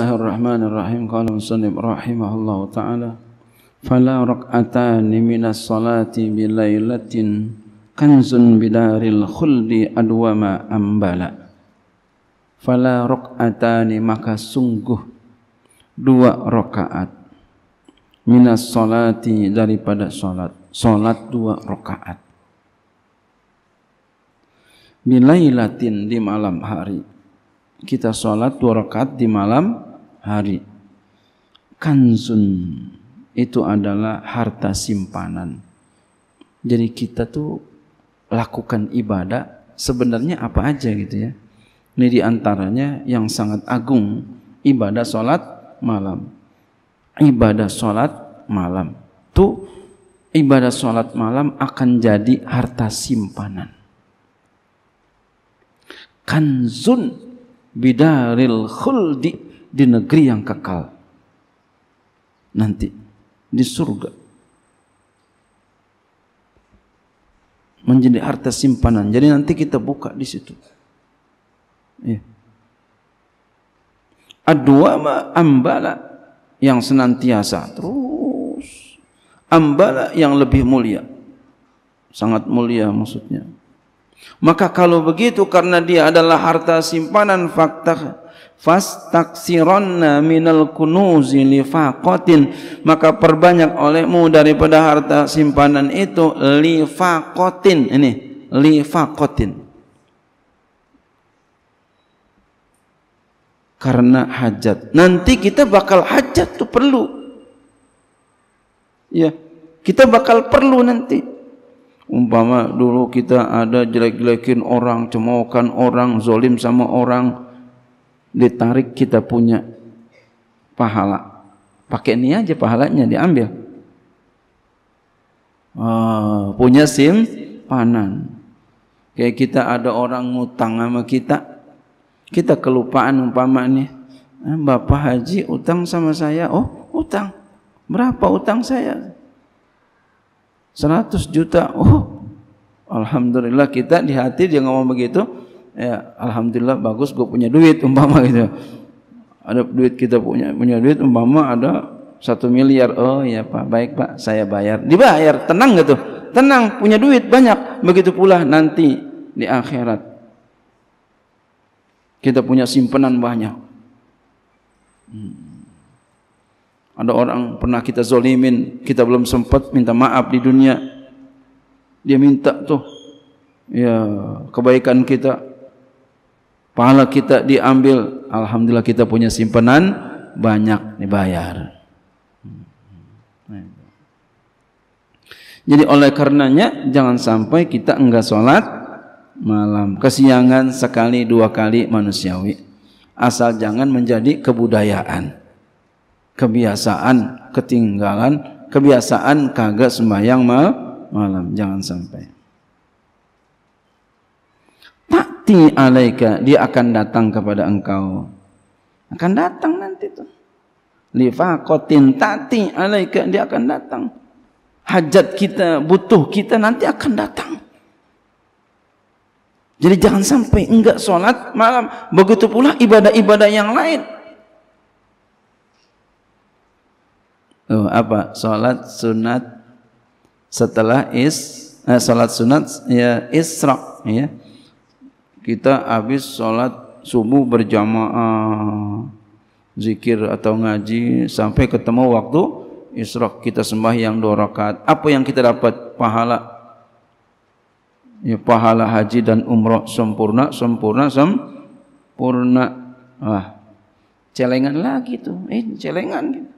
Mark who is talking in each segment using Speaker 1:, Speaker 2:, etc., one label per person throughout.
Speaker 1: الله الرحمن الرحيم قال المصنف رحمه الله تعالى فلا ركعتان من الصلاة بليلة كنز بدار الخلد أدوم أمبالا. فلا ركعتان maka sungguh dua rakaat minas salati daripada salat salat dua rakaat bilailatin di malam hari kita salat dua rakaat di malam hari. Kansun itu adalah harta simpanan. Jadi kita tuh lakukan ibadah sebenarnya apa aja gitu ya. Ini diantaranya yang sangat agung ibadah sholat malam. Ibadah sholat malam. Tuh ibadah sholat malam akan jadi harta simpanan. Kanzun bidaril khuldi di negeri yang kekal. Nanti di surga. Menjadi harta simpanan. Jadi nanti kita buka di situ. Ya. ma ambala yang senantiasa terus ambala yang lebih mulia sangat mulia maksudnya maka kalau begitu karena dia adalah harta simpanan fakta fastaksironna minal kunuzi lifaqatin maka perbanyak olehmu daripada harta simpanan itu lifaqatin ini lifaqatin karena hajat nanti kita bakal hajat tuh perlu ya kita bakal perlu nanti Umpama dulu kita ada jelek-jelekin orang, cemokan orang, zolim sama orang, ditarik kita punya pahala. Pakai ini aja pahalanya diambil. Ah, punya sim panan. Kayak kita ada orang ngutang sama kita, kita kelupaan umpama ini. Ah, bapak Haji utang sama saya, oh utang. Berapa utang saya? 100 juta. Oh, alhamdulillah kita di hati dia ngomong begitu. Ya, alhamdulillah bagus gue punya duit umpama gitu. Ada duit kita punya punya duit umpama ada satu miliar. Oh ya Pak, baik Pak, saya bayar. Dibayar, tenang gitu. Tenang, punya duit banyak. Begitu pula nanti di akhirat. Kita punya simpenan banyak. Hmm. Ada orang pernah kita zolimin, kita belum sempat minta maaf di dunia. Dia minta tuh ya kebaikan kita, pahala kita diambil. Alhamdulillah kita punya simpanan banyak dibayar. Jadi oleh karenanya jangan sampai kita enggak sholat malam kesiangan sekali dua kali manusiawi asal jangan menjadi kebudayaan kebiasaan ketinggalan kebiasaan kagak sembahyang ma malam jangan sampai takti alaika dia akan datang kepada engkau akan datang nanti tuh lifakotin takti alaika dia akan datang hajat kita butuh kita nanti akan datang jadi jangan sampai enggak sholat malam begitu pula ibadah-ibadah yang lain Tuh, apa? Salat sunat setelah is eh, salat sunat ya Isra ya. Kita habis salat subuh berjamaah zikir atau ngaji sampai ketemu waktu Isra kita sembah yang dua rakaat. Apa yang kita dapat? Pahala ya, pahala haji dan umrah sempurna sempurna sempurna ah celengan lagi tuh eh celengan gitu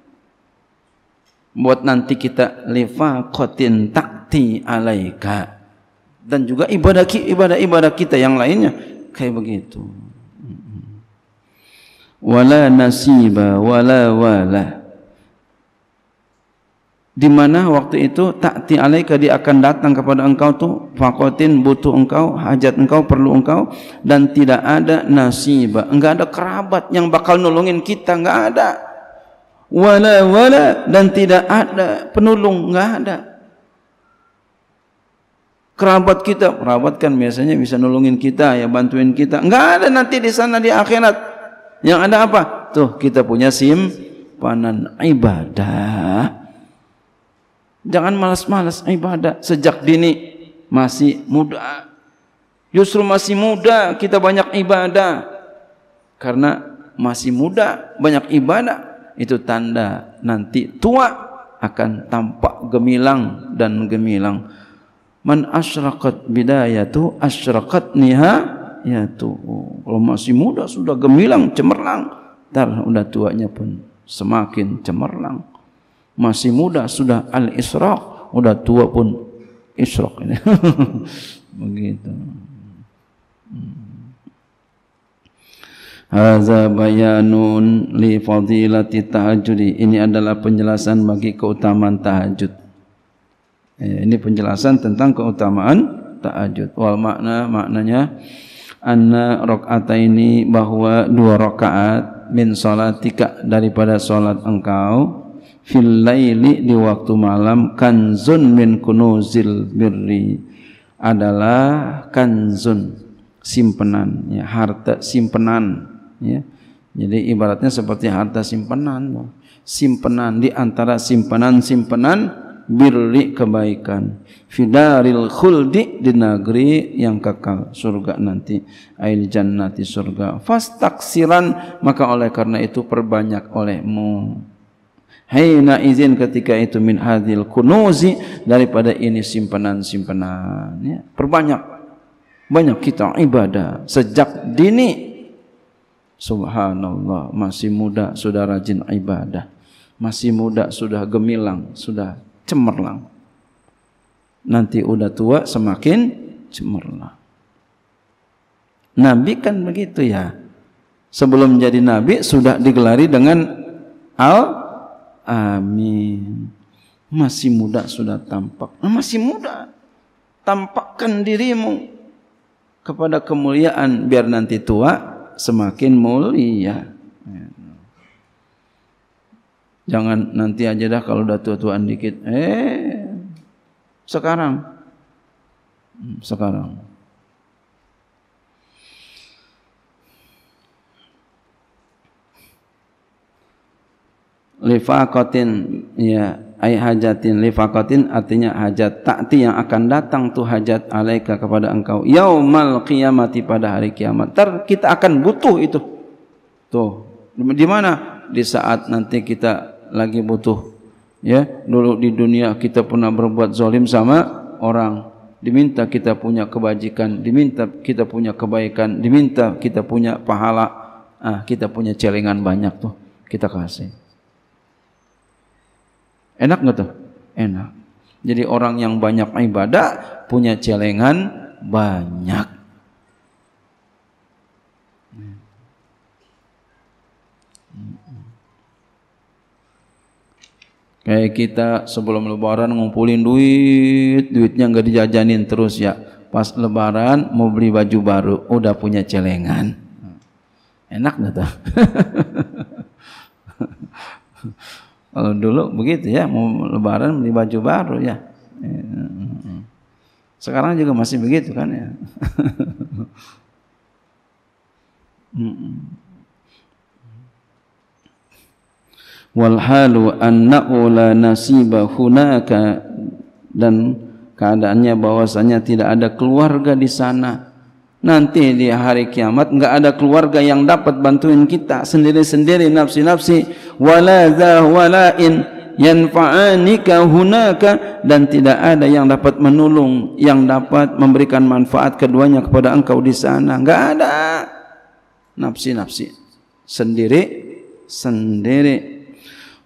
Speaker 1: buat nanti kita lifaqatin takti alaika dan juga ibadah ibadah ibadah kita yang lainnya kayak begitu wala nasiba wala wala di mana waktu itu takti alaika dia akan datang kepada engkau tuh fakotin butuh engkau hajat engkau perlu engkau dan tidak ada nasiba enggak ada kerabat yang bakal nolongin kita enggak ada wala wala dan tidak ada penolong nggak ada kerabat kita kerabat kan biasanya bisa nolongin kita ya bantuin kita nggak ada nanti di sana di akhirat yang ada apa tuh kita punya sim panen ibadah jangan malas-malas ibadah sejak dini masih muda justru masih muda kita banyak ibadah karena masih muda banyak ibadah itu tanda nanti tua akan tampak gemilang dan gemilang. Man asyraqat bidayatu asyraqat niha ya tu. Kalau masih muda sudah gemilang cemerlang, dar sudah tuanya pun semakin cemerlang. Masih muda sudah al israq, sudah tua pun israq ini. Begitu. Hmm. Haza bayanun li fadilati tahajud. Ini adalah penjelasan bagi keutamaan tahajud. Eh, ini penjelasan tentang keutamaan tahajud. Wal makna maknanya anna raka'ataini bahwa dua rakaat min salatika daripada salat engkau fil laili di waktu malam kanzun min kunuzil birri adalah kanzun simpenan ya, harta simpenan ya. Jadi ibaratnya seperti harta simpanan, simpanan di antara simpanan-simpanan birri kebaikan fidaril khuldi di negeri yang kekal surga nanti ail jannati surga Fas fastaksiran maka oleh karena itu perbanyak olehmu Hai nak izin ketika itu min hadil kunuzi daripada ini simpanan-simpanan ya, perbanyak banyak kita ibadah sejak dini Subhanallah, masih muda sudah rajin ibadah. Masih muda sudah gemilang, sudah cemerlang. Nanti udah tua semakin cemerlang. Nabi kan begitu ya. Sebelum jadi nabi sudah digelari dengan al amin. Masih muda sudah tampak. Nah, masih muda. Tampakkan dirimu kepada kemuliaan biar nanti tua semakin mulia. Jangan nanti aja dah kalau udah tua-tuaan dikit. Eh, sekarang. Hmm, sekarang. Lifaqatin ya ay hajatin lifakatin artinya hajat takti yang akan datang tu hajat alaika kepada engkau yaumal qiyamati pada hari kiamat ter kita akan butuh itu tu. di mana di saat nanti kita lagi butuh ya dulu di dunia kita pernah berbuat zalim sama orang diminta kita punya kebajikan diminta kita punya kebaikan diminta kita punya pahala ah kita punya celengan banyak tu kita kasih Enak nggak tuh? Enak. Jadi orang yang banyak ibadah punya celengan banyak. Kayak kita sebelum lebaran ngumpulin duit, duitnya nggak dijajanin terus ya. Pas lebaran mau beli baju baru, udah punya celengan. Enak nggak tuh? Kalau dulu begitu ya, mau lebaran beli baju baru ya. Sekarang juga masih begitu kan ya. Walhalu halu anna'u la nasiba hunaka dan keadaannya bahwasanya tidak ada keluarga di sana nanti di hari kiamat enggak ada keluarga yang dapat bantuin kita sendiri-sendiri nafsi-nafsi wala za wala in yanfa'anika hunaka dan tidak ada yang dapat menolong yang dapat memberikan manfaat keduanya kepada engkau di sana enggak ada nafsi-nafsi sendiri sendiri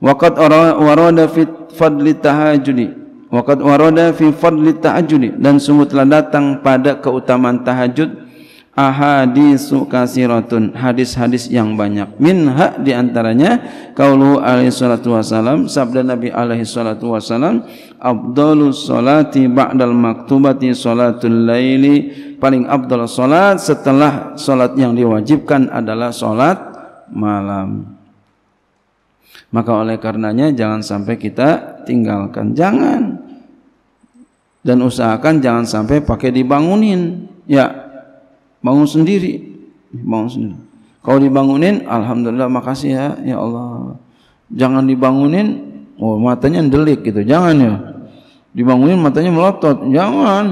Speaker 1: waqad warada fi fadli tahajudi waqad warada fi fadli tahajudi dan sungguh telah datang pada keutamaan tahajud ahadisu kasiratun hadis-hadis yang banyak minha diantaranya kaulu alaihi salatu wasalam sabda Nabi alaihi salatu wasalam abdalus salati ba'dal maktubati salatul laili paling abdul salat setelah salat yang diwajibkan adalah salat malam maka oleh karenanya jangan sampai kita tinggalkan jangan dan usahakan jangan sampai pakai dibangunin bangun sendiri bangun sendiri kalau dibangunin alhamdulillah makasih ya ya Allah jangan dibangunin oh matanya delik gitu jangan ya dibangunin matanya melotot jangan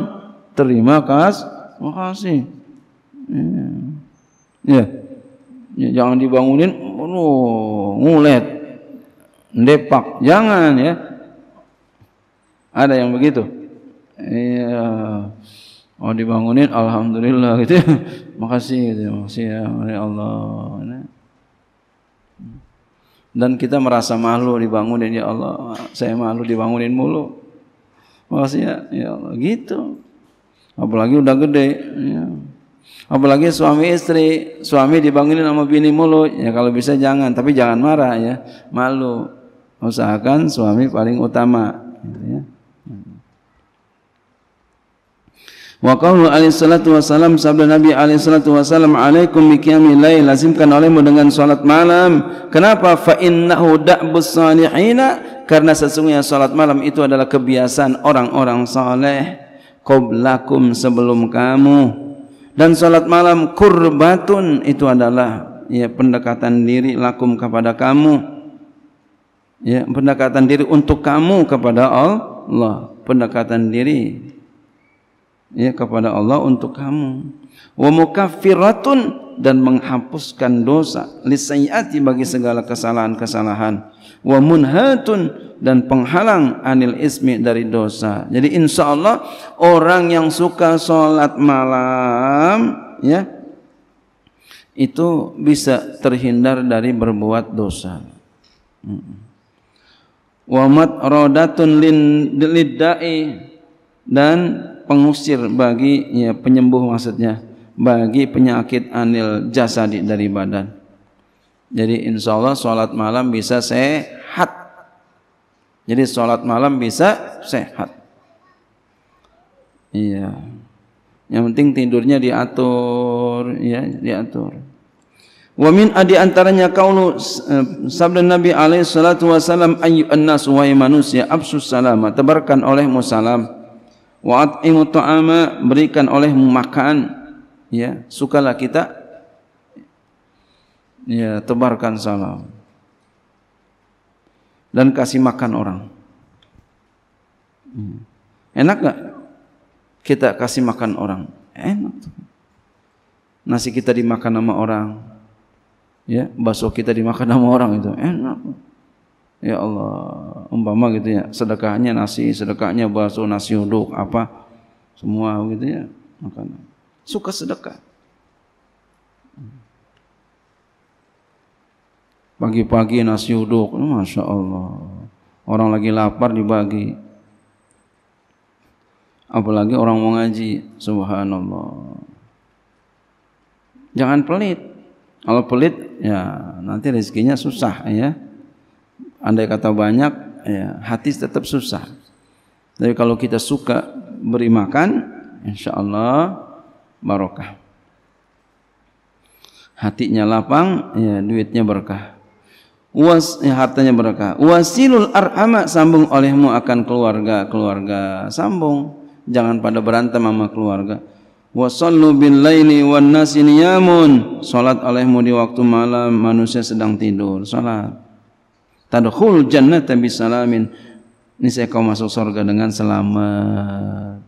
Speaker 1: terima kas makasih ya, ya. jangan dibangunin aduh ngulet depak jangan ya ada yang begitu iya Oh dibangunin, alhamdulillah gitu. Ya. Makasih gitu, ya. makasih ya, oleh Allah. Dan kita merasa malu dibangunin ya Allah, saya malu dibangunin mulu. Makasih ya, ya Allah. Gitu. Apalagi udah gede. Ya. Apalagi suami istri, suami dibangunin sama bini mulu. Ya kalau bisa jangan, tapi jangan marah ya. Malu. Usahakan suami paling utama. Gitu ya. Wa qawlu alaihi salatu wasalam sabda Nabi alaihi salatu wasalam alaikum bi qiyami lazimkan olehmu dengan salat malam. Kenapa? Fa innahu da'bus salihin. Karena sesungguhnya salat malam itu adalah kebiasaan orang-orang saleh qablakum sebelum kamu. Dan salat malam kurbatun itu adalah ya pendekatan diri lakum kepada kamu. Ya, pendekatan diri untuk kamu kepada Allah, pendekatan diri ya kepada Allah untuk kamu wa mukaffiratun dan menghapuskan dosa lisayati bagi segala kesalahan-kesalahan wa munhatun dan penghalang anil ismi dari dosa jadi insya Allah orang yang suka salat malam ya itu bisa terhindar dari berbuat dosa wa matrodatun lid dai dan pengusir bagi ya penyembuh maksudnya bagi penyakit anil jasadi dari badan. Jadi insya Allah sholat malam bisa sehat. Jadi sholat malam bisa sehat. Iya. Yang penting tidurnya diatur, ya diatur. Wa min adi antaranya kaulu eh, sabda Nabi alaihi salatu wasallam ayyuhan nas wahai manusia absus salama tebarkan olehmu salam Wa'atimu ta'ama berikan oleh makan ya sukalah kita ya tebarkan salam dan kasih makan orang hmm. enak tak kita kasih makan orang enak nasi kita dimakan nama orang ya bakso kita dimakan nama orang itu enak enggak ya Allah umpama gitu ya sedekahnya nasi sedekahnya bakso nasi uduk apa semua gitu ya makanan suka sedekah pagi-pagi nasi uduk masya Allah orang lagi lapar dibagi apalagi orang mau ngaji subhanallah jangan pelit kalau pelit ya nanti rezekinya susah ya andai kata banyak ya, hati tetap susah tapi kalau kita suka beri makan insya Allah barokah hatinya lapang ya duitnya berkah was ya, hartanya berkah wasilul arhama sambung olehmu akan keluarga keluarga sambung jangan pada berantem sama keluarga wasallu bil laili wan nasi niyamun salat olehmu di waktu malam manusia sedang tidur salat tadkhul jannata bisalamin ini saya kau masuk surga dengan selamat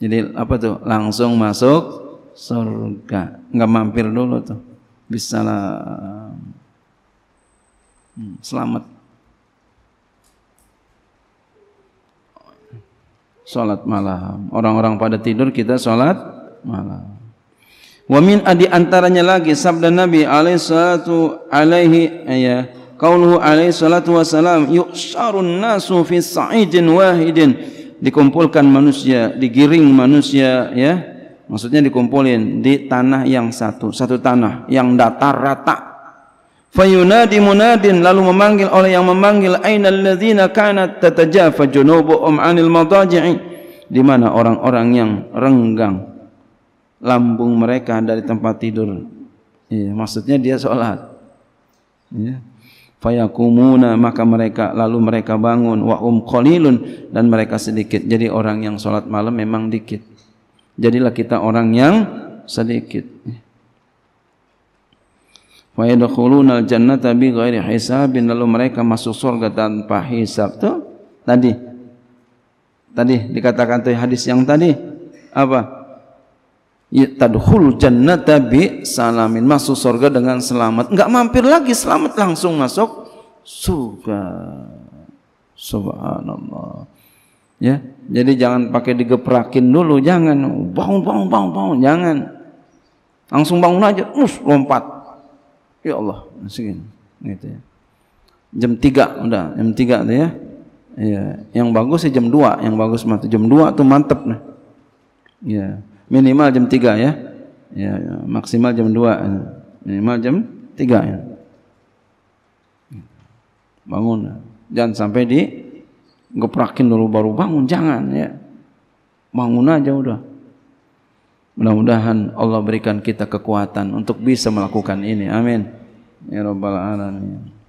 Speaker 1: jadi apa tuh langsung masuk surga nggak mampir dulu tuh bisalam hmm, selamat sholat malam orang-orang pada tidur kita sholat malam Wa min adi antaranya lagi sabda Nabi alaihi salatu alaihi ya qauluhu alaihi salatu wasalam yusharun nasu fi sa'idin wahidin dikumpulkan manusia digiring manusia ya maksudnya dikumpulin di tanah yang satu satu tanah yang datar rata fayunadi munadin lalu memanggil oleh yang memanggil ainal ladzina kanat tatajafa junubu um anil madaji di mana orang-orang yang renggang lambung mereka dari tempat tidur. Ya, maksudnya dia sholat. Ya. Fayakumuna maka mereka lalu mereka bangun wa um qalilun dan mereka sedikit. Jadi orang yang sholat malam memang dikit. Jadilah kita orang yang sedikit. Wa yadkhulunal jannata bi ghairi hisabin lalu mereka masuk surga tanpa hisab. Tuh tadi. Tadi dikatakan tuh hadis yang tadi apa? tadkhul jannata bi salamin masuk surga dengan selamat enggak mampir lagi selamat langsung masuk surga subhanallah ya jadi jangan pakai digeprakin dulu jangan bangun bangun bangun bangun jangan langsung bangun aja mus lompat ya Allah segini gitu ya jam 3 udah jam 3 tuh ya ya yang bagus sih jam 2 yang bagus mantap jam 2 tuh mantep nah ya minimal jam 3 ya. ya. Ya, maksimal jam 2. Ya. Minimal jam 3 ya. Bangun. Jangan sampai di geprakin dulu baru bangun, jangan ya. Bangun aja udah. Mudah-mudahan Allah berikan kita kekuatan untuk bisa melakukan ini. Amin. Ya rabbal alamin.